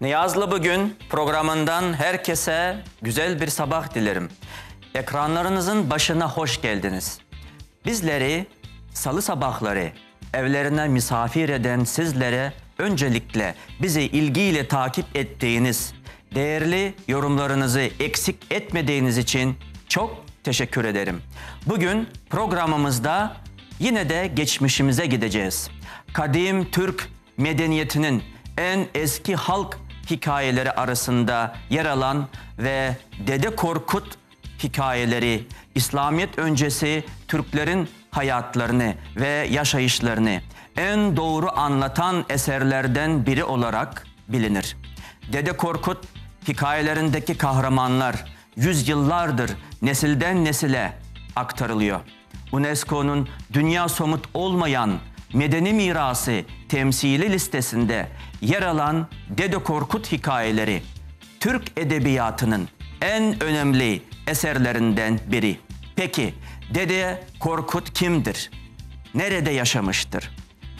Niyazlı Bugün programından herkese güzel bir sabah dilerim. Ekranlarınızın başına hoş geldiniz. Bizleri salı sabahları evlerine misafir eden sizlere öncelikle bizi ilgiyle takip ettiğiniz, değerli yorumlarınızı eksik etmediğiniz için çok teşekkür ederim. Bugün programımızda yine de geçmişimize gideceğiz. Kadim Türk medeniyetinin en eski halk hikayeleri arasında yer alan ve Dede Korkut hikayeleri İslamiyet öncesi Türklerin hayatlarını ve yaşayışlarını en doğru anlatan eserlerden biri olarak bilinir. Dede Korkut hikayelerindeki kahramanlar yüzyıllardır nesilden nesile aktarılıyor. UNESCO'nun dünya somut olmayan medeni mirası temsili listesinde yer alan Dede Korkut hikayeleri Türk edebiyatının en önemli eserlerinden biri. Peki Dede Korkut kimdir? Nerede yaşamıştır?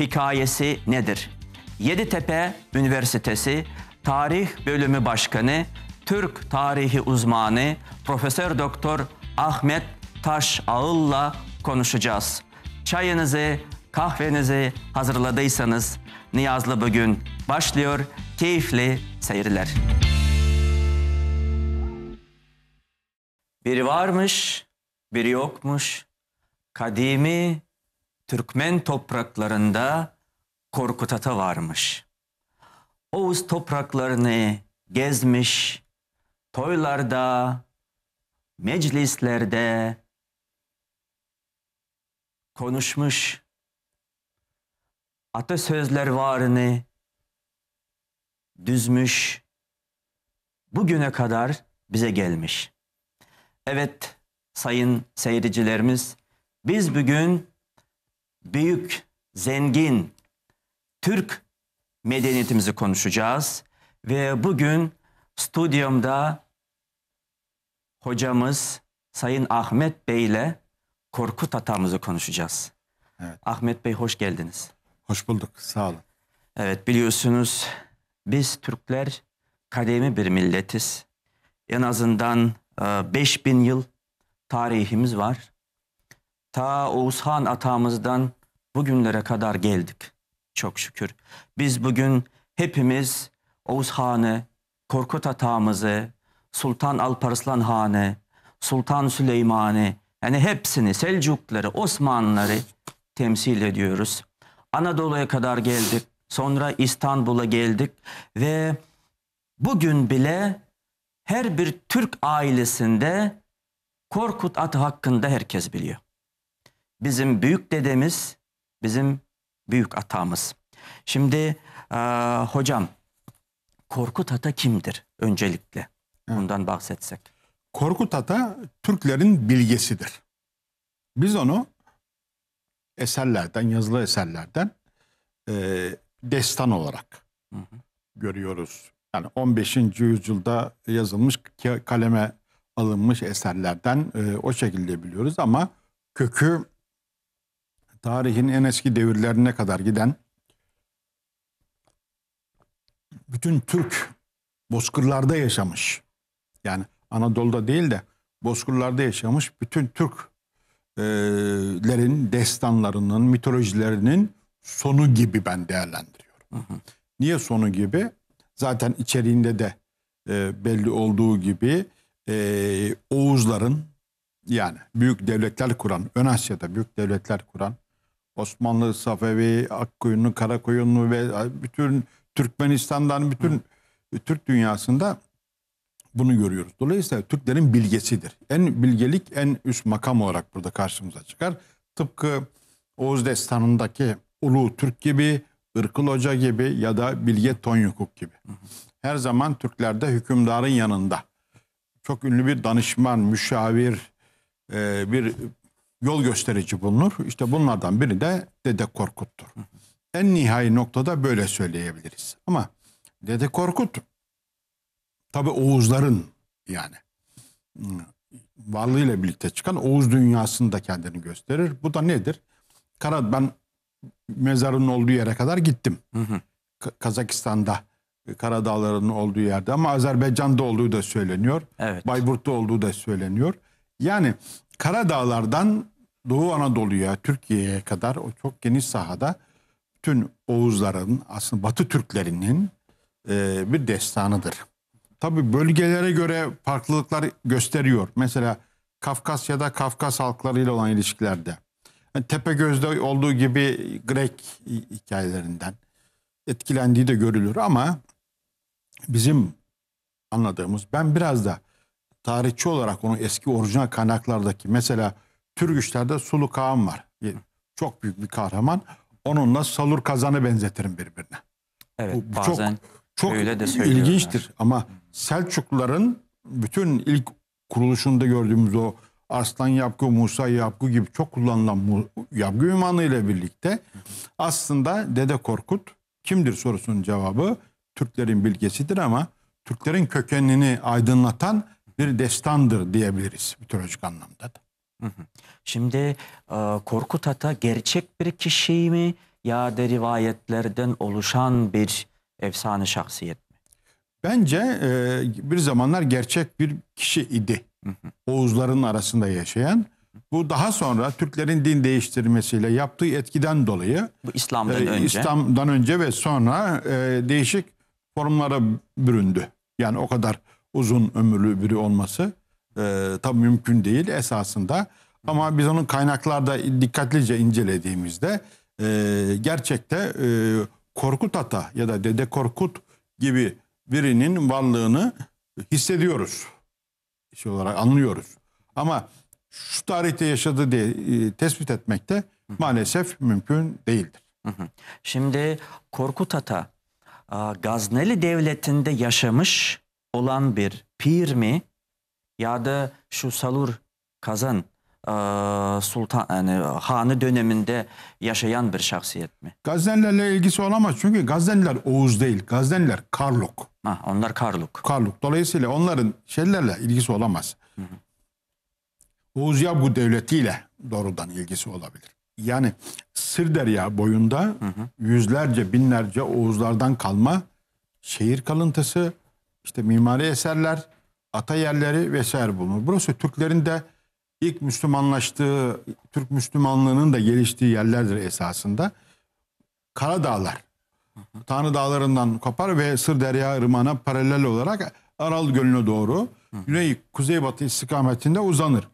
Hikayesi nedir? Yeditepe Üniversitesi Tarih Bölümü Başkanı, Türk tarihi uzmanı Profesör Doktor Ahmet Taş Ağıl'la konuşacağız. Çayınızı, kahvenizi hazırladıysanız Niyazlı bugün başlıyor. Keyifli seyirler. Biri varmış, biri yokmuş. Kadimi Türkmen topraklarında Korkut Ata varmış. Oğuz topraklarını gezmiş, toylarda, meclislerde konuşmuş atasözler varını düzmüş, bugüne kadar bize gelmiş. Evet sayın seyircilerimiz, biz bugün büyük, zengin Türk medeniyetimizi konuşacağız. Ve bugün stüdyomda hocamız Sayın Ahmet Bey ile Korkut Atamızı konuşacağız. Evet. Ahmet Bey hoş geldiniz. Hoş bulduk. Sağ olun. Evet biliyorsunuz biz Türkler kademi bir milletiz. En azından e, 5000 yıl tarihimiz var. Ta Oğuz Han atamızdan bugünlere kadar geldik çok şükür. Biz bugün hepimiz Oğuz Han'ı, Korkut atamızı, Sultan Alparslan Han'ı, Sultan Süleyman'ı yani hepsini Selcukları, Osmanlıları temsil ediyoruz. Anadolu'ya kadar geldik. Sonra İstanbul'a geldik ve bugün bile her bir Türk ailesinde Korkut Atı hakkında herkes biliyor. Bizim büyük dedemiz, bizim büyük atamız. Şimdi e, hocam Korkut Ata kimdir öncelikle? Bundan bahsetsek. Korkut Ata Türklerin bilgesidir. Biz onu eserlerden, yazılı eserlerden e, destan olarak hı hı. görüyoruz. Yani 15. yüzyılda yazılmış, kaleme alınmış eserlerden e, o şekilde biliyoruz ama kökü tarihin en eski devirlerine kadar giden bütün Türk bozkırlarda yaşamış. Yani Anadolu'da değil de bozkırlarda yaşamış bütün Türk lerin, destanlarının, mitolojilerinin sonu gibi ben değerlendiriyorum. Hı hı. Niye sonu gibi? Zaten içeriğinde de e, belli olduğu gibi e, Oğuzların yani büyük devletler kuran, Ön Asya'da büyük devletler kuran Osmanlı, Safevi, Akkoyunlu, Karakoyunlu ve bütün Türkmenistan'dan bütün hı. Türk dünyasında bunu görüyoruz. Dolayısıyla Türklerin bilgesidir. En bilgelik en üst makam olarak burada karşımıza çıkar. Tıpkı Oğuz Destanı'ndaki Ulu Türk gibi, Irkıl Hoca gibi ya da Bilge Tonyukuk gibi. Her zaman Türklerde hükümdarın yanında. Çok ünlü bir danışman, müşavir, e, bir yol gösterici bulunur. İşte bunlardan biri de Dede Korkut'tur. En nihai noktada böyle söyleyebiliriz. Ama Dede Korkut Tabi Oğuzların yani varlığıyla birlikte çıkan Oğuz dünyasını da kendini gösterir. Bu da nedir? Kara ben mezarın olduğu yere kadar gittim. Hı hı. Kazakistan'da Karadağların olduğu yerde ama Azerbaycan'da olduğu da söyleniyor. Evet. Bayburt'ta olduğu da söyleniyor. Yani Karadağlardan Doğu Anadolu'ya, Türkiye'ye kadar o çok geniş sahada bütün Oğuzların, aslında Batı Türklerinin e, bir destanıdır. Tabii bölgelere göre farklılıklar gösteriyor. Mesela Kafkasya'da Kafkas halklarıyla olan ilişkilerde. Yani Tepegöz'de olduğu gibi Grek hikayelerinden etkilendiği de görülür ama bizim anladığımız ben biraz da tarihçi olarak onun eski orijinal kaynaklardaki mesela Türgüçler'de Sulu Kağan var. Çok büyük bir kahraman. Onunla Salur Kazan'ı benzetirim birbirine. Evet bu, bu bazen çok, çok öyle de ilginçtir ama Selçukluların bütün ilk kuruluşunda gördüğümüz o aslan Yapgı, Musa Yapgı gibi çok kullanılan Yapgı ünvanı ile birlikte aslında Dede Korkut kimdir sorusunun cevabı Türklerin bilgesidir ama Türklerin kökenini aydınlatan bir destandır diyebiliriz mitolojik anlamda da. Şimdi e, Korkut Ata gerçek bir kişi mi ya da rivayetlerden oluşan bir efsane şahsiyet Bence e, bir zamanlar gerçek bir kişi idi. Hı Oğuzların arasında yaşayan. Bu daha sonra Türklerin din değiştirmesiyle yaptığı etkiden dolayı Bu İslam'dan e, önce İslam'dan önce ve sonra e, değişik formlara büründü. Yani o kadar uzun ömürlü biri olması e, tam mümkün değil esasında. Ama biz onun kaynaklarda dikkatlice incelediğimizde e, gerçekte e, Korkut Ata ya da Dede Korkut gibi birinin varlığını hissediyoruz. Şey olarak anlıyoruz. Ama şu tarihte yaşadı diye e, tespit etmek de maalesef mümkün değildir. Şimdi Korkut Ata Gazneli Devleti'nde yaşamış olan bir pir mi ya da şu Salur Kazan Sultan yani Hanı döneminde yaşayan bir şahsiyet mi? Gaznelilerle ilgisi olamaz çünkü Gazneliler Oğuz değil. Gazneliler Karlok. Ha, onlar Karluk. Karluk. Dolayısıyla onların şeylerle ilgisi olamaz. Hı hı. Oğuz Yabgu devletiyle doğrudan ilgisi olabilir. Yani Sırderya boyunda hı hı. yüzlerce binlerce Oğuzlardan kalma şehir kalıntısı, işte mimari eserler, ata yerleri vesaire bulunur. Burası Türklerin de ilk Müslümanlaştığı, Türk Müslümanlığının da geliştiği yerlerdir esasında. Karadağlar Tanrı Dağları'ndan kopar ve Sır Derya Irmağı'na paralel olarak Aral Gölü'ne doğru güney kuzeybatı istikametinde uzanır.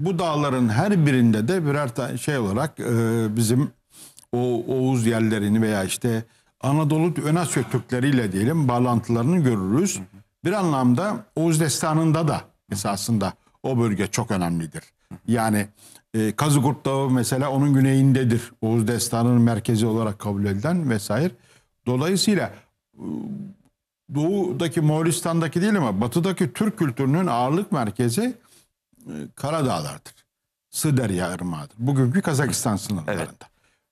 Bu dağların her birinde de birer şey olarak e, bizim o Oğuz yerlerini veya işte Anadolu Önasya Türkleriyle diyelim bağlantılarını görürüz. Bir anlamda Oğuz Destanı'nda da esasında o bölge çok önemlidir. Yani e, Kazıkurt Dağı mesela onun güneyindedir. Oğuz Destanı'nın merkezi olarak kabul edilen vesaire. Dolayısıyla ıı, doğudaki Moğolistan'daki değil ama batıdaki Türk kültürünün ağırlık merkezi ıı, Karadağlar'dır. Sıderya Irmağı'dır. Bugünkü Kazakistan sınırlarında. Evet.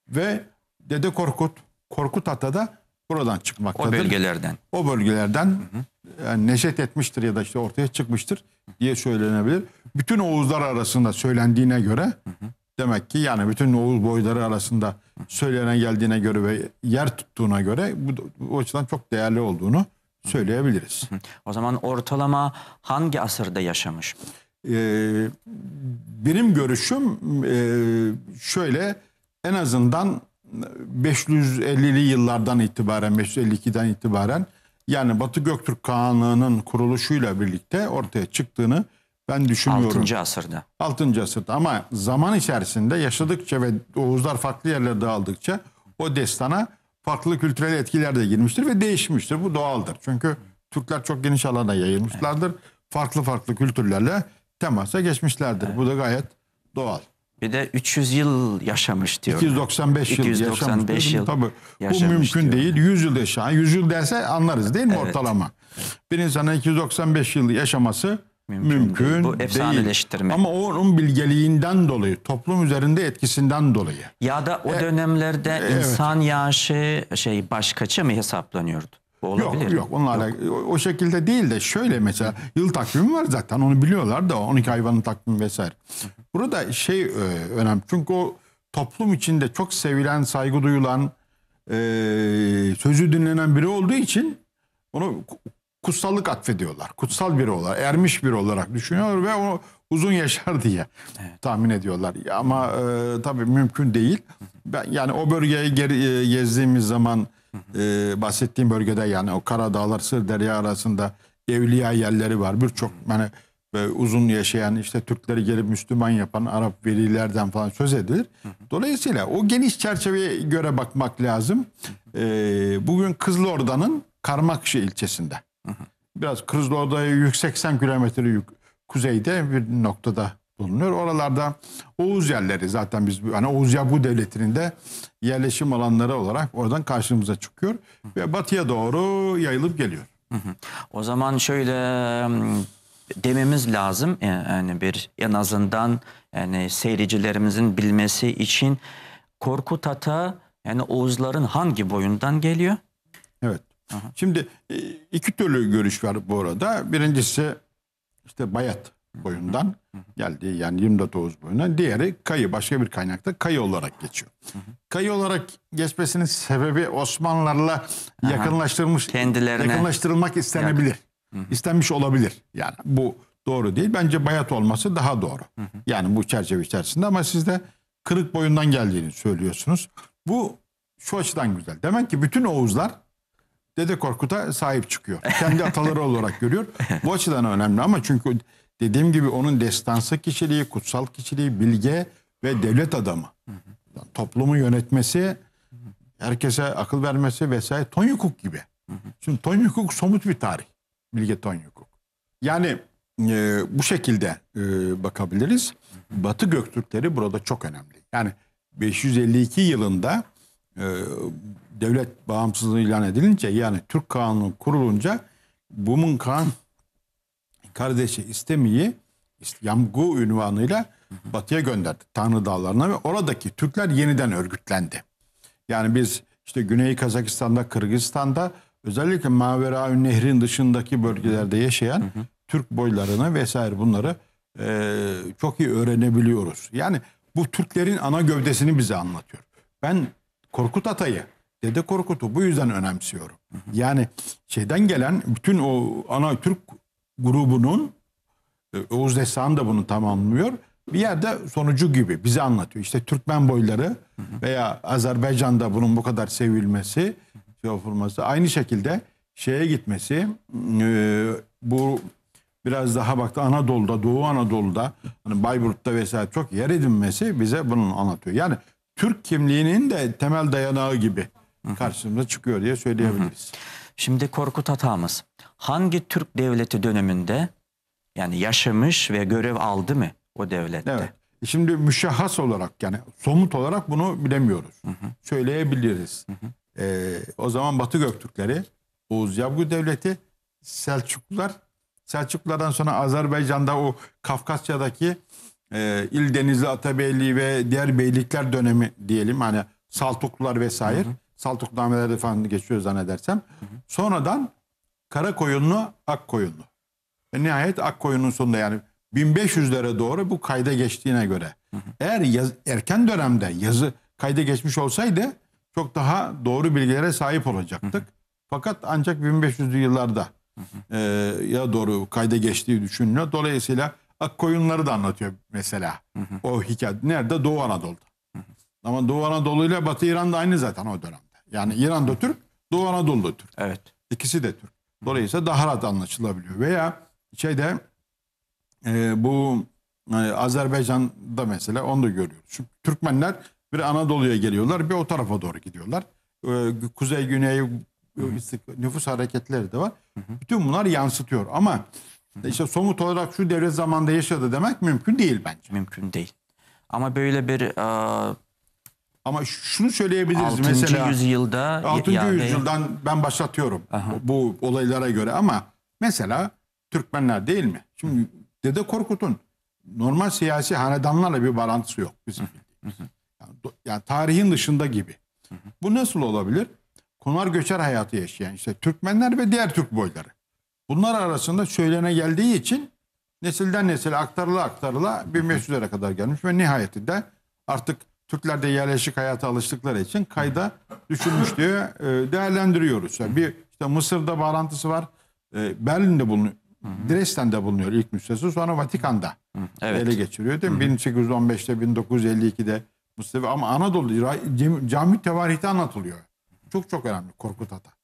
Ve Dede Korkut, Korkut Ata da buradan çıkmaktadır. O bölgelerden. O bölgelerden hı hı. Yani neşet etmiştir ya da işte ortaya çıkmıştır diye söylenebilir. Bütün Oğuzlar arasında söylendiğine göre hı hı. Demek ki yani bütün Oğuz boyları arasında söylenen geldiğine göre ve yer tuttuğuna göre bu, bu açıdan çok değerli olduğunu söyleyebiliriz. O zaman ortalama hangi asırda yaşamış? Ee, benim görüşüm e, şöyle en azından 550'li yıllardan itibaren 552'den itibaren yani Batı Göktürk Kağanlığı'nın kuruluşuyla birlikte ortaya çıktığını ben düşünmüyorum. 6. asırda. 6. asırda ama zaman içerisinde yaşadıkça ve Oğuzlar farklı yerlere dağıldıkça o destana farklı kültürel etkiler de girmiştir ve değişmiştir. Bu doğaldır. Çünkü Türkler çok geniş alana yayılmışlardır. Evet. Farklı farklı kültürlerle temasa geçmişlerdir. Evet. Bu da gayet doğal. Bir de 300 yıl yaşamış diyor. 295 yıl 295 yaşamış. Yıl Tabii yaşamış bu mümkün diyor. değil. 100 yıl yaşayan. 100 yıl derse anlarız değil mi evet. ortalama? Bir insanın 295 yıl yaşaması mümkün, mümkün değil. Bu efsaneleştirme. Ama onun bilgeliğinden dolayı, toplum üzerinde etkisinden dolayı. Ya da o e, dönemlerde e, evet. insan yağışı şey başkaça mı hesaplanıyordu? Olabilir. Yok yok onlarla yok. O, o şekilde değil de şöyle mesela yıl takvimi var zaten onu biliyorlar da 12 hayvanın takvimi vesaire. Burada şey e, önemli çünkü o toplum içinde çok sevilen, saygı duyulan, e, sözü dinlenen biri olduğu için onu kutsallık atfediyorlar. Kutsal biri olarak, ermiş biri olarak düşünüyorlar ve o uzun yaşar diye evet. tahmin ediyorlar. Ama e, tabii mümkün değil. Ben yani o bölgeye geri, e, gezdiğimiz zaman e, bahsettiğim bölgede yani o Karadağlar, Sır Derya arasında evliya yerleri var. Birçok yani hmm. ve uzun yaşayan işte Türkleri gelip Müslüman yapan Arap velilerden falan söz edilir. Dolayısıyla o geniş çerçeveye göre bakmak lazım. E, bugün Kızılorda'nın Karmakşı ilçesinde Biraz Kızıldağ'da 180 kilometre kuzeyde bir noktada bulunuyor. Oralarda Oğuz yerleri zaten biz hani Oğuz Yabu Devleti'nin de yerleşim alanları olarak oradan karşımıza çıkıyor ve batıya doğru yayılıp geliyor. Hı hı. O zaman şöyle dememiz lazım ee, yani bir en azından yani seyircilerimizin bilmesi için Korkut Ata yani Oğuzların hangi boyundan geliyor? Aha. Şimdi e, iki türlü görüş var bu arada. Birincisi işte bayat boyundan geldi yani Oğuz boyundan. Diğeri kayı başka bir kaynakta kayı olarak geçiyor. kayı olarak geçmesinin sebebi Osmanlılarla yakınlaştırılmış kendilerine yakınlaştırılmak istenebilir. İstenmiş olabilir. Yani bu doğru değil. Bence bayat olması daha doğru. Yani bu çerçeve içerisinde ama siz de kırık boyundan geldiğini söylüyorsunuz. Bu şu açıdan güzel. Demek ki bütün Oğuzlar Dede Korkut'a sahip çıkıyor. Kendi ataları olarak görüyor. Bu açıdan önemli ama çünkü dediğim gibi onun destansı kişiliği, kutsal kişiliği, bilge ve devlet adamı. Yani toplumu yönetmesi, herkese akıl vermesi vesaire Tonyukuk gibi. Şimdi Tonyukuk somut bir tarih. Bilge Tonyukuk. Yani e, bu şekilde e, bakabiliriz. Batı Göktürkleri burada çok önemli. Yani 552 yılında e, devlet bağımsızlığı ilan edilince yani Türk kanunu kurulunca bunun kan kardeşi İstemi'yi Yamgu ünvanıyla batıya gönderdi Tanrı Dağları'na ve oradaki Türkler yeniden örgütlendi. Yani biz işte Güney Kazakistan'da, Kırgızistan'da özellikle Mavera Nehri'nin dışındaki bölgelerde yaşayan hı hı. Türk boylarını vesaire bunları e, çok iyi öğrenebiliyoruz. Yani bu Türklerin ana gövdesini bize anlatıyor. Ben Korkut Atay'ı, Dede Korkut'u bu yüzden önemsiyorum. Yani şeyden gelen bütün o ana Türk grubunun e, Oğuz Destanı da bunu tamamlıyor. Bir yerde sonucu gibi bize anlatıyor. İşte Türkmen boyları veya Azerbaycan'da bunun bu kadar sevilmesi, şey yapılması. Aynı şekilde şeye gitmesi, e, bu biraz daha baktı Anadolu'da, Doğu Anadolu'da, hani Bayburt'ta vesaire çok yer edinmesi bize bunu anlatıyor. Yani Türk kimliğinin de temel dayanağı gibi karşımıza çıkıyor diye söyleyebiliriz. Şimdi Korkut Atamız hangi Türk devleti döneminde yani yaşamış ve görev aldı mı o devlette? Evet. E şimdi müşahhas olarak yani somut olarak bunu bilemiyoruz. Hı hı. Söyleyebiliriz. Hı hı. Ee, o zaman Batı Göktürkleri, Oğuz Yavgu Devleti, Selçuklular, Selçuklulardan sonra Azerbaycan'da o Kafkasya'daki e, İl Denizli Atabeyliği ve diğer beylikler dönemi diyelim. Hani Saltuklular vesaire. Saltuk hı. falan geçiyor zannedersem. Hı hı. Sonradan Ak koyunlu. Ve nihayet Akkoyun'un sonunda yani 1500'lere doğru bu kayda geçtiğine göre. Hı hı. Eğer yaz, erken dönemde yazı kayda geçmiş olsaydı çok daha doğru bilgilere sahip olacaktık. Hı hı. Fakat ancak 1500'lü yıllarda hı hı. E, ya doğru kayda geçtiği düşünülüyor. Dolayısıyla Ak koyunları da anlatıyor mesela. Hı hı. O hikaye. Nerede? Doğu Anadolu'da. Hı hı. Ama Doğu Anadolu ile Batı İran da aynı zaten o dönemde. Yani İran da Türk, Doğu Anadolu da Türk. Evet. İkisi de Türk. Dolayısıyla daha rahat anlaşılabiliyor. Veya şeyde e, bu e, Azerbaycan'da mesela onu da görüyoruz. Çünkü Türkmenler bir Anadolu'ya geliyorlar, bir o tarafa doğru gidiyorlar. E, kuzey, güney, Hı -hı. nüfus hareketleri de var. Hı -hı. Bütün bunlar yansıtıyor ama işte somut olarak şu devre zamanda yaşadı demek mümkün değil bence. Mümkün değil. Ama böyle bir e, ama şunu söyleyebiliriz 6. mesela. yüzyılda 6. Yani... yüzyıldan ben başlatıyorum Aha. bu olaylara göre ama mesela Türkmenler değil mi? Şimdi Hı. Dede Korkut'un normal siyasi hanedanlarla bir bağlantısı yok bizim bildiğimiz. Yani, yani tarihin dışında gibi. Hı. Bu nasıl olabilir? Konar göçer hayatı yaşayan işte Türkmenler ve diğer Türk boyları. Bunlar arasında söylene geldiği için nesilden nesile aktarıla aktarıla 1500'lere kadar gelmiş ve nihayetinde artık Türkler de yerleşik hayata alıştıkları için kayda düşülmüş diye e, değerlendiriyoruz. Yani bir işte Mısır'da bağlantısı var. E, Berlin'de bulunuyor. Dresden'de bulunuyor ilk müstesi sonra Vatikan'da evet. ele geçiriyor değil mi? 1815'te 1952'de Mustafa ama Anadolu cami tevarihte anlatılıyor. Çok çok önemli Korkut Ata.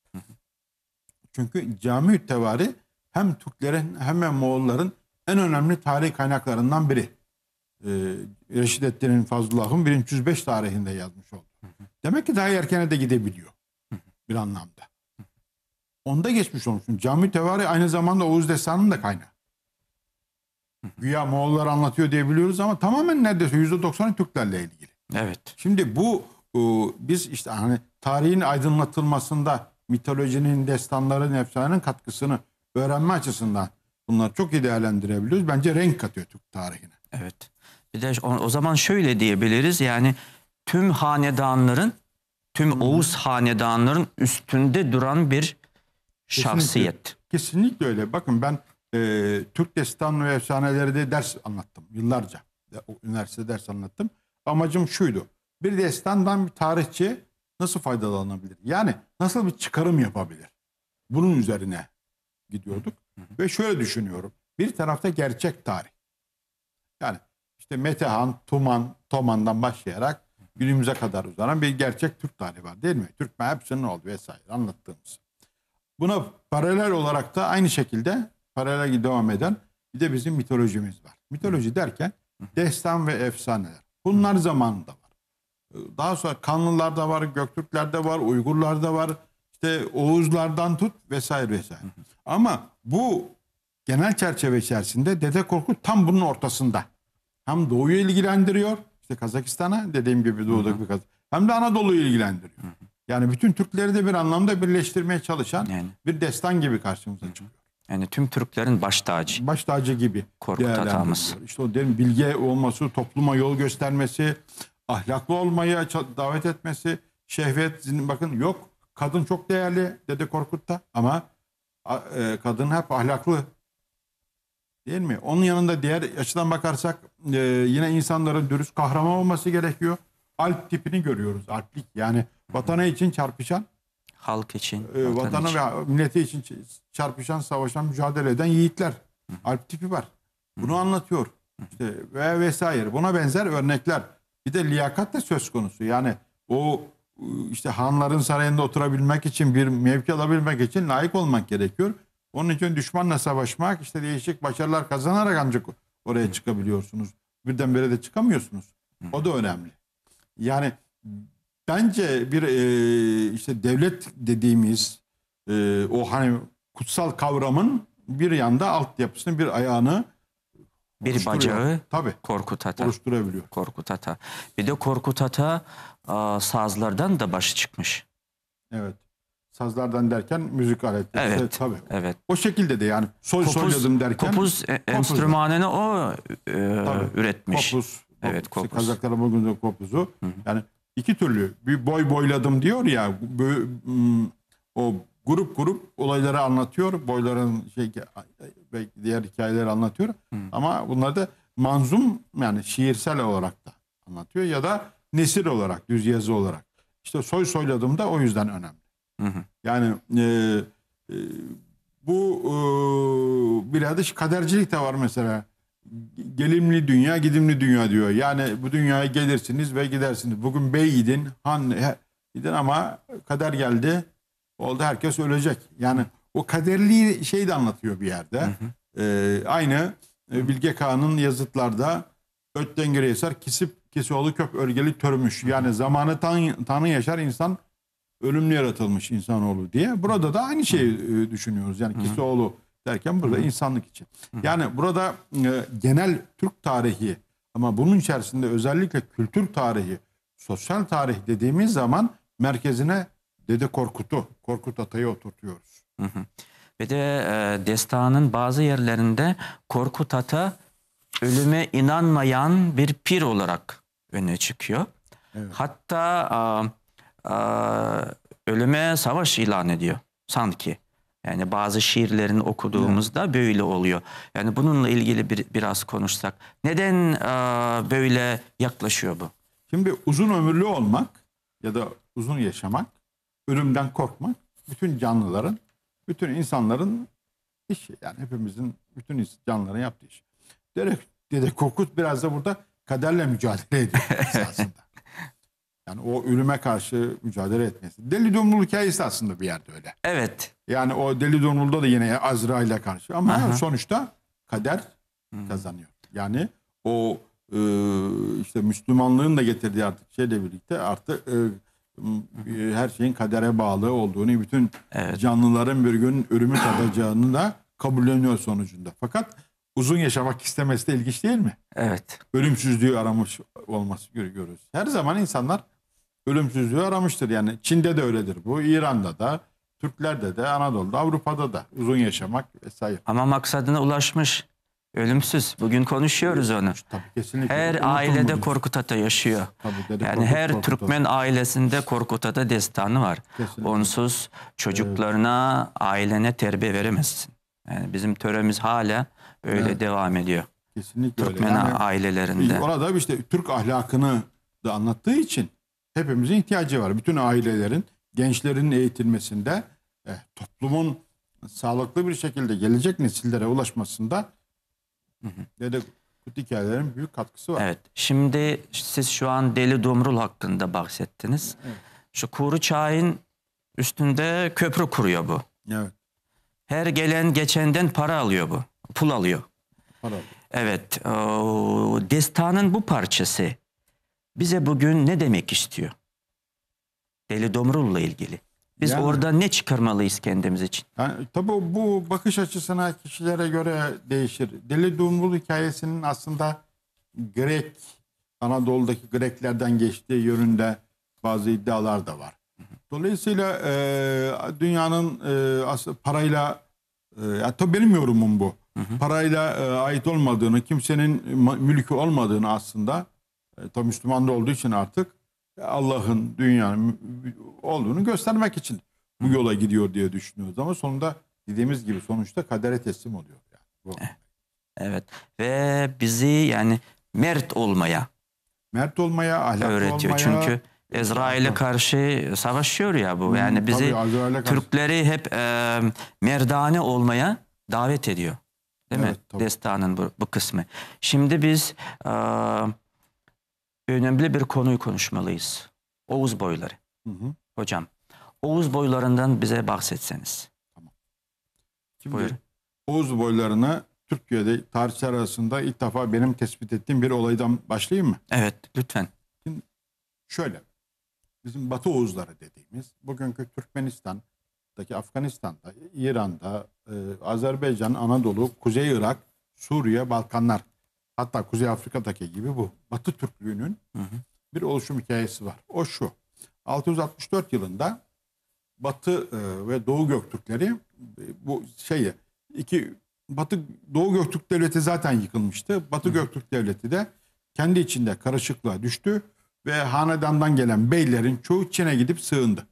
Çünkü cami Tevari hem Türklerin hem Moğolların en önemli tarih kaynaklarından biri. Ee, Reşideddin'in Fazlullah'ın 1305 tarihinde yazmış oldu. Demek ki daha erkene de gidebiliyor bir anlamda. Onda geçmiş olmuş. Cami Tevari aynı zamanda Oğuz Destanı'nın da kaynağı. Güya Moğollar anlatıyor diyebiliyoruz ama tamamen neredeyse %90'ı Türklerle ilgili. Evet. Şimdi bu biz işte hani tarihin aydınlatılmasında mitolojinin, destanların, efsanenin katkısını öğrenme açısından bunları çok iyi değerlendirebiliyoruz. Bence renk katıyor Türk tarihine. Evet. Bir de o, o zaman şöyle diyebiliriz yani tüm hanedanların, tüm hmm. Oğuz hanedanların üstünde duran bir şahsiyet. Kesinlikle öyle. Bakın ben e, Türk destanı ve efsaneleri de ders anlattım yıllarca. Üniversitede ders anlattım. Amacım şuydu. Bir destandan bir tarihçi nasıl faydalanabilir? Yani nasıl bir çıkarım yapabilir? Bunun üzerine gidiyorduk. Ve şöyle düşünüyorum. Bir tarafta gerçek tarih. Yani işte Metehan, Tuman, Toman'dan başlayarak günümüze kadar uzanan bir gerçek Türk tarihi var değil mi? Türkmen hepsinin oldu vesaire anlattığımız. Buna paralel olarak da aynı şekilde paralel devam eden bir de bizim mitolojimiz var. Mitoloji derken destan ve efsaneler. Bunlar zamanında var. Ee, daha sonra Kanlılarda var, Göktürklerde var, Uygurlarda var. İşte Oğuzlardan tut vesaire vesaire. Ama bu genel çerçeve içerisinde Dede Korkut tam bunun ortasında. Hem doğuyu ilgilendiriyor. işte Kazakistan'a dediğim gibi doğudaki bir Kazak. Hem de Anadolu'yu ilgilendiriyor. Yani bütün Türkleri de bir anlamda birleştirmeye çalışan yani. bir destan gibi karşımıza çıkıyor. Yani tüm Türklerin baş tacı. Baş tacı gibi. Korkut atamız. İşte o derin bilge olması, topluma yol göstermesi, ahlaklı olmaya davet etmesi, şehvet, bakın yok. Kadın çok değerli Dede Korkut'ta ama e, kadın hep ahlaklı. Değil mi? Onun yanında diğer açıdan bakarsak e, yine insanların dürüst kahraman olması gerekiyor. Alp tipini görüyoruz. Alplik yani vatanı için çarpışan. Halk için. E, vatanı ve milleti için çarpışan, savaşan, mücadele eden yiğitler. Alp tipi var. Bunu anlatıyor. İşte ve vesaire. Buna benzer örnekler. Bir de liyakat da söz konusu. Yani o e, işte hanların sarayında oturabilmek için bir mevki alabilmek için layık olmak gerekiyor. Onun için düşmanla savaşmak işte değişik başarılar kazanarak ancak oraya çıkabiliyorsunuz. Birdenbire de çıkamıyorsunuz. O da önemli. Yani bence bir e, işte devlet dediğimiz e, o hani kutsal kavramın bir yanda altyapısını bir ayağını bir bacağı Tabii. Korkut Ata. Oluşturabiliyor. Korkut Ata. Bir de Korkut Ata a, sazlardan da başı çıkmış. Evet. Sazlardan derken müzik aletleri. Evet. Tabii. Evet. O şekilde de yani sol kopuz, solyazım derken. Kopuz, e, kopuz enstrümanını o e, üretmiş. Kopuz. Evet kopuz. İşte Kazakların bugün de kopuzu. Hı Yani iki türlü. Bir boy boyladım diyor ya. Bö, o grup grup olayları anlatıyor. Boyların şey belki diğer hikayeleri anlatıyor. Hı. Hmm. Ama bunları da manzum yani şiirsel olarak da anlatıyor ya da nesil olarak, düz yazı olarak. İşte soy soyladım da o yüzden önemli. Hı hı. Yani e, e, bu e, bir dış kadercilik de var mesela. Gelimli dünya, gidimli dünya diyor. Yani bu dünyaya gelirsiniz ve gidersiniz. Bugün bey han gidin ama kader geldi oldu herkes ölecek. Yani o kaderli şey de anlatıyor bir yerde. Hı hı. Ee, aynı e, Bilge Kağan'ın yazıtlarda öt dengere yasar kisip kesioğlu köp örgeli törmüş. Yani zamanı tan tanı yaşar insan ölümlü yaratılmış insanoğlu diye. Burada da aynı şeyi hı. E, düşünüyoruz. Yani kesioğlu derken burada hı. insanlık için. Hı. Yani burada e, genel Türk tarihi ama bunun içerisinde özellikle kültür tarihi, sosyal tarih dediğimiz zaman merkezine Dede Korkut'u, Korkut Atay'ı oturtuyoruz. Hı hı. Ve de e, destanın bazı yerlerinde Korkut Ata ölüme inanmayan bir pir olarak öne çıkıyor. Evet. Hatta a, a, ölüme savaş ilan ediyor sanki. Yani bazı şiirlerini okuduğumuzda evet. böyle oluyor. Yani bununla ilgili bir, biraz konuşsak. Neden a, böyle yaklaşıyor bu? Şimdi uzun ömürlü olmak ya da uzun yaşamak ölümden korkmak bütün canlıların, bütün insanların işi. Yani hepimizin, bütün canlıların yaptığı iş. Dede, Dede Korkut biraz da burada kaderle mücadele ediyor esasında. Yani o ölüme karşı mücadele etmesi. Deli Dumrul hikayesi aslında bir yerde öyle. Evet. Yani o Deli Dumrul'da da yine Azrail'e karşı ama Aha. sonuçta kader hmm. kazanıyor. Yani o e, işte Müslümanlığın da getirdiği artık şeyle birlikte artık e, her şeyin kadere bağlı olduğunu, bütün evet. canlıların bir gün ölümü tadacağını da kabulleniyor sonucunda. Fakat uzun yaşamak istemesi de ilginç değil mi? Evet. Ölümsüzlüğü aramış olması görüyoruz. Her zaman insanlar ölümsüzlüğü aramıştır. Yani Çin'de de öyledir bu, İran'da da, Türklerde de, Anadolu'da, Avrupa'da da uzun yaşamak vesaire. Ama maksadına ulaşmış. Ölümsüz. Bugün konuşuyoruz onu. Tabii, Her Unutulmadı. ailede Korkut Ata yaşıyor. Tabii, yani Korkut, her Korkut Türkmen ailesinde Korkut Ata destanı var. Kesinlikle. Onsuz çocuklarına, evet. ailene terbiye veremezsin. Yani bizim töremiz hala öyle evet. devam ediyor. Kesinlikle Türkmen öyle. Yani, ailelerinde. Orada işte Türk ahlakını da anlattığı için hepimizin ihtiyacı var. Bütün ailelerin, gençlerin eğitilmesinde, eh, toplumun sağlıklı bir şekilde gelecek nesillere ulaşmasında Hı hı. Dede Kut hikayelerin büyük katkısı var. Evet. Şimdi siz şu an Deli Domrul hakkında bahsettiniz. Evet. Şu Kuru Çay'ın üstünde köprü kuruyor bu. Evet. Her gelen geçenden para alıyor bu. Pul alıyor. Para alıyor. Evet. O, destanın bu parçası bize bugün ne demek istiyor? Deli Domrul'la ilgili. Biz yani, orada ne çıkarmalıyız kendimiz için? Yani, tabii bu bakış açısına kişilere göre değişir. Deli Dumrul hikayesinin aslında Grek, Anadolu'daki Greklerden geçtiği yönünde bazı iddialar da var. Dolayısıyla e, dünyanın e, parayla, e, tabii benim yorumum bu. Hı hı. Parayla e, ait olmadığını, kimsenin mülkü olmadığını aslında, e, tabii Müslüman da olduğu için artık Allah'ın, dünyanın olduğunu göstermek için bu yola gidiyor diye düşünüyoruz. Ama sonunda dediğimiz gibi sonuçta kadere teslim oluyor. Yani. Bu. Eh, evet ve bizi yani mert olmaya mert olmaya, ahlaklı öğretiyor. olmaya. Çünkü İsrail'e karşı savaşıyor ya bu. Yani bizi tabii, Türkleri hep e, merdane olmaya davet ediyor. Değil evet, mi? Tabii. Destanın bu, bu kısmı. Şimdi biz e, önemli bir konuyu konuşmalıyız. Oğuz boyları. Hı hı. Hocam, Oğuz boylarından bize bahsetseniz. Tamam. Şimdi Buyurun. Oğuz boylarını Türkiye'de tarihçiler arasında ilk defa benim tespit ettiğim bir olaydan başlayayım mı? Evet, lütfen. Şimdi şöyle, bizim Batı Oğuzları dediğimiz, bugünkü Türkmenistan'daki Afganistan'da, İran'da, e, Azerbaycan, Anadolu, Kuzey Irak, Suriye, Balkanlar Hatta Kuzey Afrika'daki gibi bu. Batı Türklüğünün hı hı. bir oluşum hikayesi var. O şu. 664 yılında Batı e, ve Doğu Göktürkleri e, bu şeyi iki Batı Doğu Göktürk Devleti zaten yıkılmıştı. Batı hı. Göktürk Devleti de kendi içinde karışıklığa düştü ve hanedandan gelen beylerin çoğu Çin'e gidip sığındı.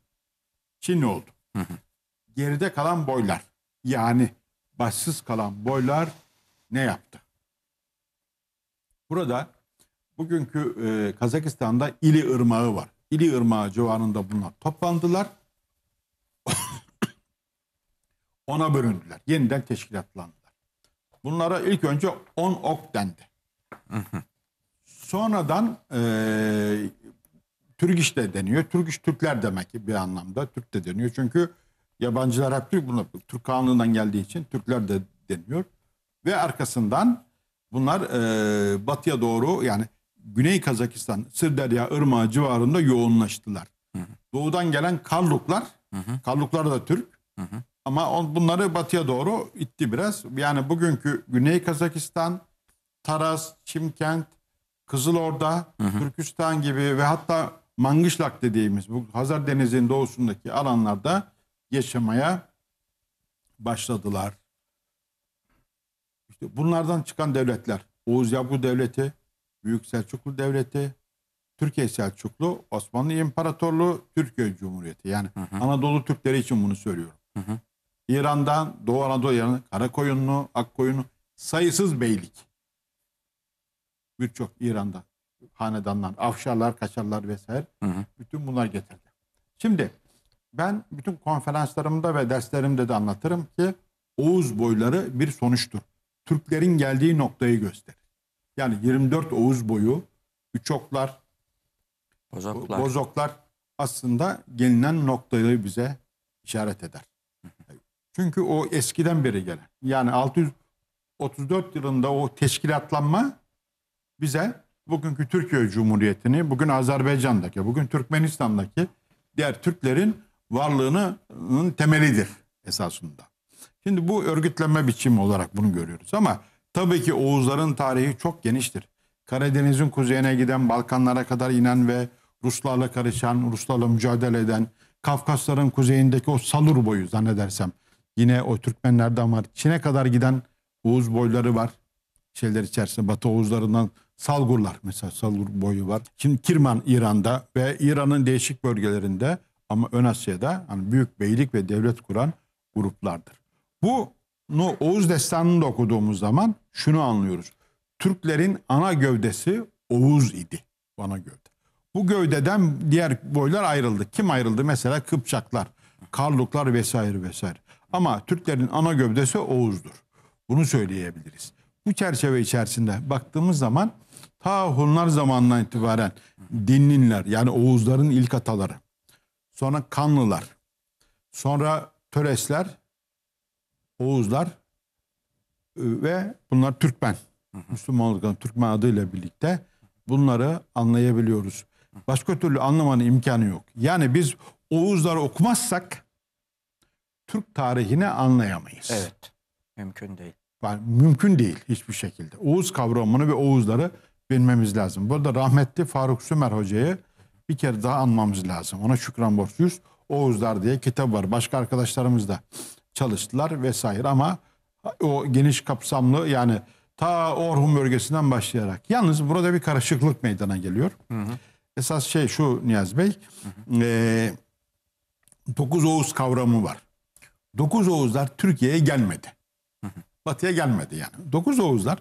Çinli oldu. Hı hı. Geride kalan boylar yani başsız kalan boylar ne yaptı? Burada bugünkü e, Kazakistan'da İli Irmağı var. İli Irmağı civarında bunlar toplandılar. Ona bölündüler. Yeniden teşkilatlandılar. Bunlara ilk önce 10 ok dendi. Sonradan e, Türk iş de deniyor. Türk iş Türkler demek ki bir anlamda. Türk de deniyor. Çünkü yabancılar hep Türk. Bunu Türk kanunundan geldiği için Türkler de deniyor. Ve arkasından Bunlar e, batıya doğru yani Güney Kazakistan, Sırderya Irmağı civarında yoğunlaştılar. Hı hı. Doğudan gelen Karluklar, hı hı. Karluklar da Türk hı hı. ama on, bunları batıya doğru itti biraz. Yani bugünkü Güney Kazakistan, Taraz, Çimkent, Kızılorda, hı hı. Türkistan gibi ve hatta Mangışlak dediğimiz bu Hazar Denizi'nin doğusundaki alanlarda yaşamaya başladılar. Bunlardan çıkan devletler Oğuz Yapgu Devleti, Büyük Selçuklu Devleti, Türkiye Selçuklu, Osmanlı İmparatorluğu, Türkiye Cumhuriyeti. Yani hı hı. Anadolu Türkleri için bunu söylüyorum. Hı hı. İran'dan, Doğu Anadolu'ya, Karakoyunlu, Akkoyunlu, sayısız beylik. Birçok İran'da hanedanlar, Afşarlar, Kaçarlar vesaire. Hı hı. Bütün bunlar getirdi. Şimdi ben bütün konferanslarımda ve derslerimde de anlatırım ki Oğuz boyları bir sonuçtur. Türklerin geldiği noktayı gösterir. Yani 24 Oğuz boyu Üçoklar, Bozoklar. Bozoklar aslında gelinen noktayı bize işaret eder. Çünkü o eskiden beri gelen. Yani 634 yılında o teşkilatlanma bize bugünkü Türkiye Cumhuriyeti'ni, bugün Azerbaycan'daki, bugün Türkmenistan'daki diğer Türklerin varlığının temelidir esasında. Şimdi bu örgütlenme biçimi olarak bunu görüyoruz ama tabii ki Oğuzların tarihi çok geniştir. Karadeniz'in kuzeyine giden Balkanlara kadar inen ve Ruslarla karışan, Ruslarla mücadele eden, Kafkasların kuzeyindeki o Salur boyu zannedersem yine o Türkmenlerden var. Çin'e kadar giden Oğuz boyları var. Şeyler içerisinde Batı Oğuzlarından Salgurlar mesela Salgur boyu var. Şimdi Kirman İran'da ve İran'ın değişik bölgelerinde ama Ön Asya'da hani büyük beylik ve devlet kuran gruplardır. Bunu Oğuz Destanı'nda okuduğumuz zaman şunu anlıyoruz. Türklerin ana gövdesi Oğuz idi. ana gövde. Bu gövdeden diğer boylar ayrıldı. Kim ayrıldı? Mesela Kıpçaklar, Karluklar vesaire vesaire. Ama Türklerin ana gövdesi Oğuz'dur. Bunu söyleyebiliriz. Bu çerçeve içerisinde baktığımız zaman ta Hunlar zamanından itibaren Dinlinler yani Oğuzların ilk ataları. Sonra Kanlılar. Sonra Töresler Oğuzlar e, ve bunlar Türkmen. Müslümanlıktan Türkmen adıyla birlikte bunları anlayabiliyoruz. Başka türlü anlamanın imkanı yok. Yani biz Oğuzları okumazsak Türk tarihini anlayamayız. Evet. Mümkün değil. Yani mümkün değil hiçbir şekilde. Oğuz kavramını ve Oğuzları bilmemiz lazım. Burada rahmetli Faruk Sümer Hoca'yı bir kere daha anmamız lazım. Ona şükran borçluyuz. Oğuzlar diye kitap var. Başka arkadaşlarımız da çalıştılar vesaire ama o geniş kapsamlı yani ta Orhun bölgesinden başlayarak. Yalnız burada bir karışıklık meydana geliyor. Hı hı. Esas şey şu Niyaz Bey, hı hı. E, 9 Oğuz kavramı var. dokuz Oğuzlar Türkiye'ye gelmedi. Hı hı. Batı'ya gelmedi yani. dokuz Oğuzlar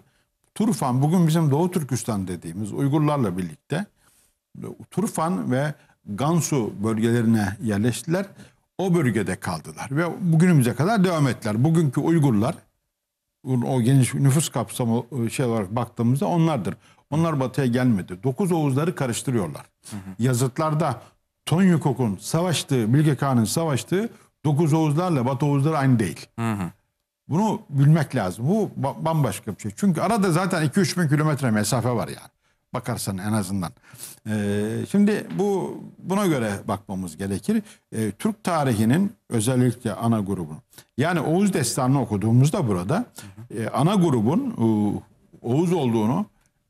Turfan bugün bizim Doğu Türkistan dediğimiz Uygurlarla birlikte Turfan ve Gansu bölgelerine yerleştiler o bölgede kaldılar ve bugünümüze kadar devam ettiler. Bugünkü Uygurlar o geniş nüfus kapsamı e, şey olarak baktığımızda onlardır. Onlar batıya gelmedi. Dokuz Oğuzları karıştırıyorlar. Hı hı. Yazıtlarda Tonyukok'un savaştığı, Bilge Kağan'ın savaştığı Dokuz Oğuzlarla Batı Oğuzlar aynı değil. Hı hı. Bunu bilmek lazım. Bu bambaşka bir şey. Çünkü arada zaten 2-3 bin kilometre mesafe var yani bakarsan en azından. Ee, şimdi bu buna göre bakmamız gerekir. Ee, Türk tarihinin özellikle ana grubun. Yani Oğuz Destanı'nı okuduğumuzda burada e, ana grubun Oğuz olduğunu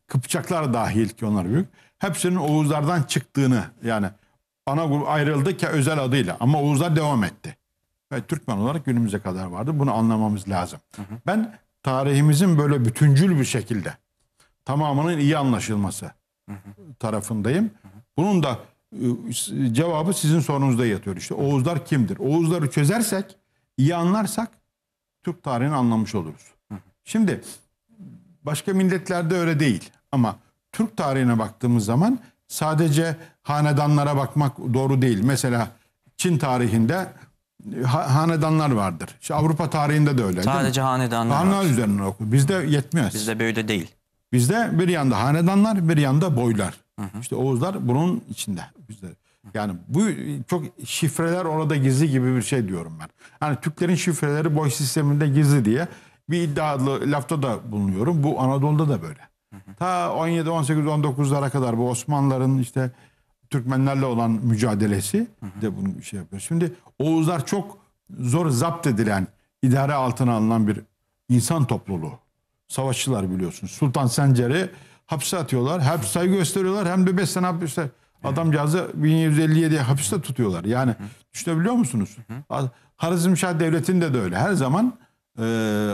Kıpçaklar dahil ki onlar büyük. Hepsinin Oğuzlardan çıktığını yani ana grup ayrıldı ki özel adıyla ama Oğuzlar devam etti. Ve Türkmen olarak günümüze kadar vardı. Bunu anlamamız lazım. Hı hı. Ben tarihimizin böyle bütüncül bir şekilde tamamının iyi anlaşılması hı hı. tarafındayım. Hı hı. Bunun da ıı, cevabı sizin sorunuzda yatıyor. İşte Oğuzlar kimdir? Oğuzları çözersek, iyi anlarsak Türk tarihini anlamış oluruz. Hı hı. Şimdi başka milletlerde öyle değil ama Türk tarihine baktığımız zaman sadece hanedanlara bakmak doğru değil. Mesela Çin tarihinde ıı, hanedanlar vardır. İşte Avrupa tarihinde de öyle. Sadece hanedanlar. Hanedan üzerine oku. Bizde yetmez. Bizde böyle değil. Bizde bir yanda hanedanlar, bir yanda boylar. Hı hı. İşte Oğuzlar bunun içinde bizde. Yani bu çok şifreler orada gizli gibi bir şey diyorum ben. Hani Türklerin şifreleri boy sisteminde gizli diye bir iddialı lafta da bulunuyorum. Bu Anadolu'da da böyle. Hı hı. Ta 17, 18, 19'lara kadar bu Osmanlıların işte Türkmenlerle olan mücadelesi hı hı. de bunu şey yapıyor. Şimdi Oğuzlar çok zor zapt edilen, idare altına alınan bir insan topluluğu. Savaşçılar biliyorsunuz. Sultan Sencer'i hapse atıyorlar. Hem sayı gösteriyorlar hem de 5 sene hapiste. Adamcağızı 1757'ye hapiste tutuyorlar. Yani hı hı. düşünebiliyor musunuz? Harizmşah Devleti'nde de öyle. Her zaman e,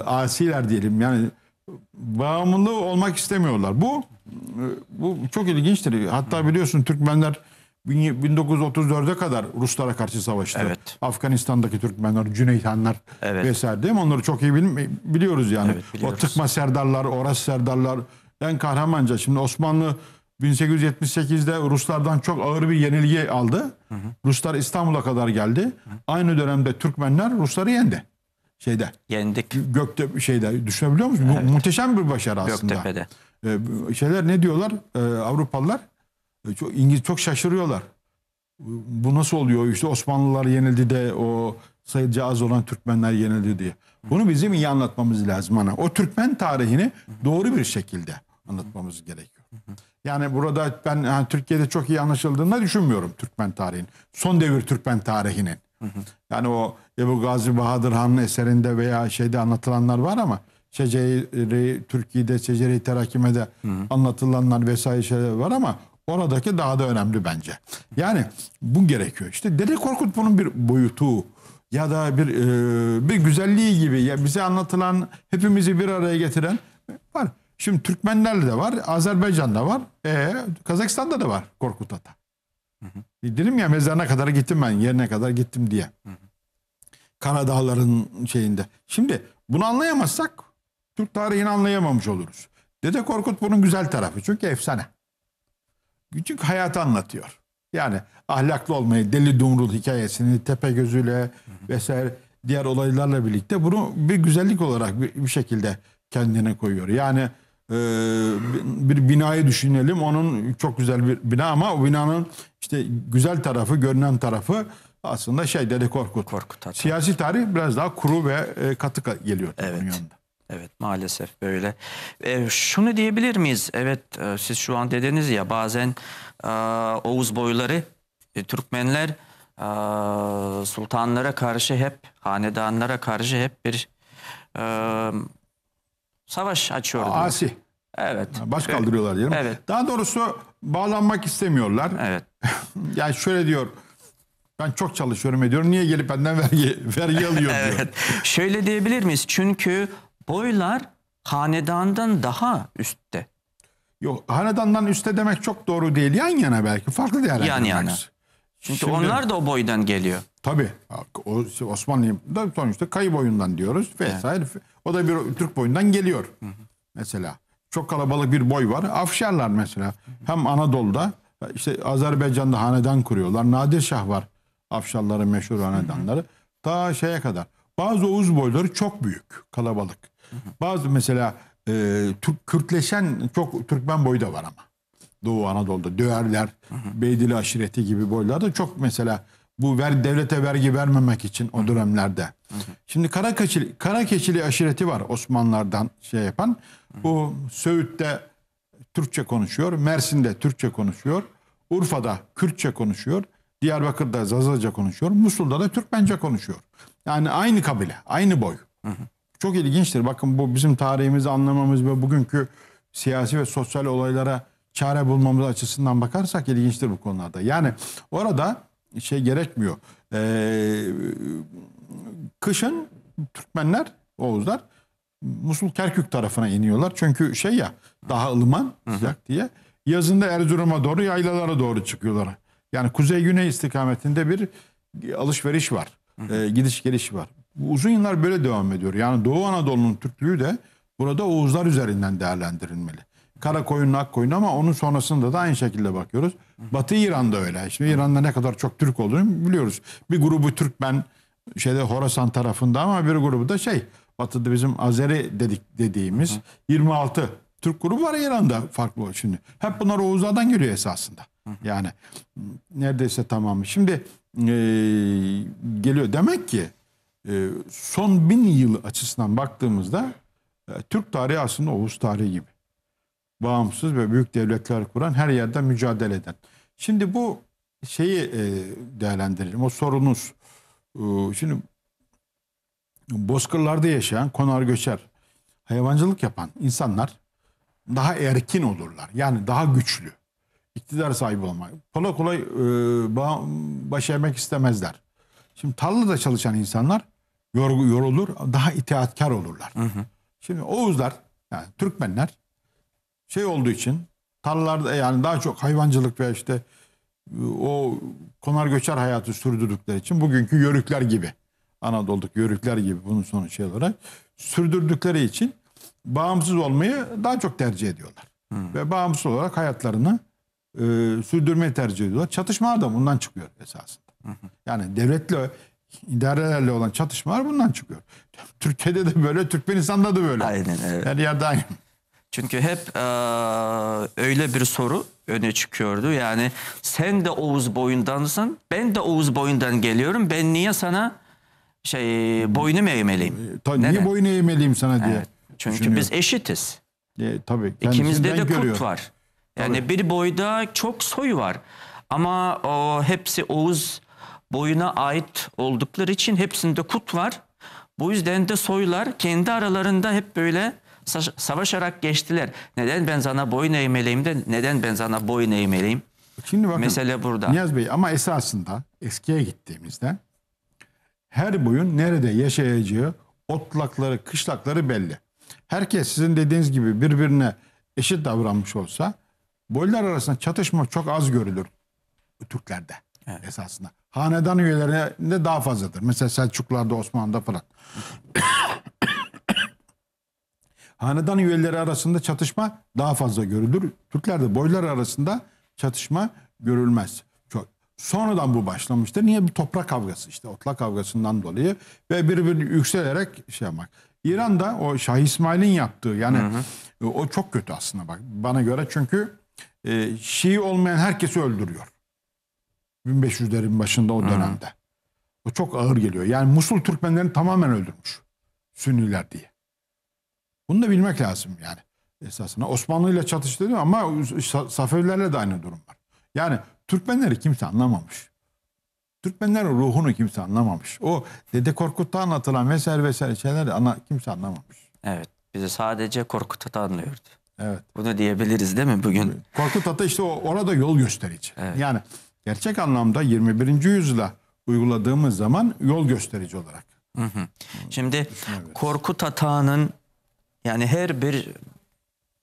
asiler diyelim. Yani bağımlı olmak istemiyorlar. Bu e, bu çok ilginçtir. Hatta biliyorsun Türkmenler 1934'e kadar Ruslara karşı savaştı. Evet. Afganistan'daki Türkmenler, Cüneyhanlar evet. vesaire değil mi? Onları çok iyi biliyoruz yani. Evet, biliyoruz. O Tıkma Serdarlar, Oras Serdarlar. en kahramanca şimdi Osmanlı 1878'de Ruslardan çok ağır bir yenilgi aldı. Hı hı. Ruslar İstanbul'a kadar geldi. Hı. Aynı dönemde Türkmenler Rusları yendi. Şeyde. Yendik. Gökte şeyde düşünebiliyor musun? Evet. Bu muhteşem bir başarı aslında. Göktepe'de. Ee, şeyler ne diyorlar? Ee, Avrupalılar çok, İngiliz çok şaşırıyorlar. Bu nasıl oluyor işte Osmanlılar yenildi de o sayıca az olan Türkmenler yenildi diye. Bunu bizim iyi anlatmamız lazım ana. O Türkmen tarihini doğru bir şekilde anlatmamız gerekiyor. Yani burada ben yani Türkiye'de çok iyi anlaşıldığını düşünmüyorum Türkmen tarihin, Son devir Türkmen tarihinin. Yani o Ebu Gazi Bahadır Han'ın eserinde veya şeyde anlatılanlar var ama Şeceri Türkiye'de Şeceri Terakime'de anlatılanlar vesaire şeyler var ama Oradaki daha da önemli bence. Yani bu gerekiyor. İşte Dede Korkut bunun bir boyutu ya da bir e, bir güzelliği gibi ya bize anlatılan hepimizi bir araya getiren var. Şimdi Türkmenlerde de var, Azerbaycan'da var, e, Kazakistan'da da var Korkut Ata. Hı hı. E, dedim ya mezarına kadar gittim ben, yerine kadar gittim diye. Hı hı. Karadağların şeyinde. Şimdi bunu anlayamazsak Türk tarihini anlayamamış oluruz. Dede Korkut bunun güzel tarafı çünkü efsane. Çünkü hayat anlatıyor. Yani ahlaklı olmayı, deli dumrul hikayesini, tepe gözüyle vesaire diğer olaylarla birlikte bunu bir güzellik olarak bir, bir şekilde kendine koyuyor. Yani e, bir binayı düşünelim. Onun çok güzel bir bina ama o binanın işte güzel tarafı, görünen tarafı aslında şey Dede Korkut. Korkut Siyasi tarih biraz daha kuru ve e, katı geliyor. Evet. Yanında. Evet maalesef böyle. E, şunu diyebilir miyiz? Evet e, siz şu an dediniz ya bazen e, Oğuz boyları e, Türkmenler e, sultanlara karşı hep hanedanlara karşı hep bir e, savaş açıyordu. Asi. Evet. Baş kaldırıyorlar diyelim. Evet. Daha doğrusu bağlanmak istemiyorlar. Evet. yani şöyle diyor. Ben çok çalışıyorum ediyorum. Niye gelip benden vergi vergi alıyor diyor. evet. Şöyle diyebilir miyiz? Çünkü boylar hanedandan daha üstte. Yok hanedandan üstte demek çok doğru değil. Yan yana belki farklı değerler. Yan yana. Çünkü Şimdi, onlar da o boydan geliyor. Tabii. Osmanlı'da sonuçta kayı boyundan diyoruz vesaire. Evet. O da bir Türk boyundan geliyor. Hı hı. Mesela çok kalabalık bir boy var. Afşarlar mesela. Hı hı. Hem Anadolu'da işte Azerbaycan'da hanedan kuruyorlar. Nadir Şah var. Afşarların meşhur hanedanları. Hı hı. Ta şeye kadar. Bazı Oğuz boyları çok büyük, kalabalık. Bazı mesela e, Türk Kürtleşen çok Türkmen boyu da var ama. Doğu Anadolu'da döverler, Beydili aşireti gibi boylarda çok mesela bu ver, devlete vergi vermemek için o dönemlerde. Hı hı. Şimdi Karakeçili, Karakeçili aşireti var Osmanlılardan şey yapan. bu Söğüt'te Türkçe konuşuyor, Mersin'de Türkçe konuşuyor, Urfa'da Kürtçe konuşuyor, Diyarbakır'da Zazaca konuşuyor, Musul'da da Türkmence konuşuyor. Yani aynı kabile, aynı boy çok ilginçtir. Bakın bu bizim tarihimizi anlamamız ve bugünkü siyasi ve sosyal olaylara çare bulmamız açısından bakarsak ilginçtir bu konularda. Yani orada şey gerekmiyor. Ee, kışın Türkmenler, Oğuzlar Musul Kerkük tarafına iniyorlar. Çünkü şey ya daha ılıman sıcak diye. Yazında Erzurum'a doğru yaylalara doğru çıkıyorlar. Yani kuzey güney istikametinde bir alışveriş var. Ee, gidiş geliş var uzun yıllar böyle devam ediyor. Yani Doğu Anadolu'nun Türklüğü de burada Oğuzlar üzerinden değerlendirilmeli. Karakoyun, Akkoyun ama onun sonrasında da aynı şekilde bakıyoruz. Batı İran'da öyle. Şimdi İran'da ne kadar çok Türk olduğunu biliyoruz. Bir grubu Türkmen şeyde Horasan tarafında ama bir grubu da şey Batı'da bizim Azeri dedik dediğimiz 26 Türk grubu var İran'da farklı şimdi. Hep bunlar Oğuzlardan geliyor esasında. Yani neredeyse tamamı. Şimdi e, geliyor demek ki ee, son bin yıl açısından baktığımızda e, Türk tarihi aslında Oğuz tarihi gibi. Bağımsız ve büyük devletler kuran her yerde mücadele eden. Şimdi bu şeyi e, değerlendirelim. O sorunuz. Ee, şimdi bozkırlarda yaşayan, konar göçer, hayvancılık yapan insanlar daha erkin olurlar. Yani daha güçlü. İktidar sahibi olmayı. Kolay kolay e, başa yemek istemezler. Şimdi tarlada çalışan insanlar yorgu yorulur, daha itaatkar olurlar. Hı hı. Şimdi Oğuzlar, yani Türkmenler şey olduğu için tarlalarda yani daha çok hayvancılık ve işte o konar göçer hayatı sürdürdükleri için bugünkü yörükler gibi Anadolu'daki yörükler gibi bunun sonu şey olarak sürdürdükleri için bağımsız olmayı daha çok tercih ediyorlar. Hı. Ve bağımsız olarak hayatlarını e, sürdürmeyi tercih ediyorlar. Çatışmalar da bundan çıkıyor esasında. Hı hı. Yani devletle idarelerle olan çatışmalar bundan çıkıyor. Türkiye'de de böyle, Türkmenistan'da da böyle. Aynen evet. Her yerde aynı. Çünkü hep e, öyle bir soru öne çıkıyordu. Yani sen de Oğuz boyundansın, ben de Oğuz boyundan geliyorum. Ben niye sana şey boynu eğmeliyim? E, ta, niye Neden? boynu eğmeliyim sana diye. Evet. Çünkü biz eşitiz. E, tabii. İkimizde de görüyor. kurt var. Yani tabii. bir boyda çok soy var. Ama o hepsi Oğuz boyuna ait oldukları için hepsinde kut var. Bu yüzden de soylar kendi aralarında hep böyle savaşarak geçtiler. Neden ben sana boyun eğmeliyim de neden ben sana boyun eğmeliyim? Şimdi bakın, Mesele burada. Niyaz Bey ama esasında eskiye gittiğimizde her boyun nerede yaşayacağı otlakları, kışlakları belli. Herkes sizin dediğiniz gibi birbirine eşit davranmış olsa boylar arasında çatışma çok az görülür Türklerde. Evet. Esasında. Hanedan üyelerinde daha fazladır. Mesela Selçuklarda Osmanlı'da falan. Hanedan üyeleri arasında çatışma daha fazla görülür. Türklerde boylar arasında çatışma görülmez. Çok. Sonradan bu başlamıştır. Niye? Bir toprak kavgası işte. Otlak kavgasından dolayı. Ve birbirini yükselerek şey yapmak. İran'da o Şah İsmail'in yaptığı yani hı hı. o çok kötü aslında bak bana göre çünkü e, Şii olmayan herkesi öldürüyor. 1500'lerin başında o dönemde. Hı. O çok ağır geliyor. Yani Musul Türkmenlerini tamamen öldürmüş. Sünniler diye. Bunu da bilmek lazım yani esasında. Osmanlı ile çatıştı değil mi ama Safevilerle de aynı durum var. Yani Türkmenleri kimse anlamamış. Türkmenlerin ruhunu kimse anlamamış. O Dede Korkut'ta anlatılan vesaire vesaire şeyleri ana, kimse anlamamış. Evet. Bizi sadece Korkut anlıyordu. Evet. Bunu diyebiliriz değil mi bugün? Korkut Ata işte orada yol gösterici. Evet. Yani gerçek anlamda 21. yüzyıla uyguladığımız zaman yol gösterici olarak. Hı hı. Şimdi evet. Korkut Atağan'ın yani her bir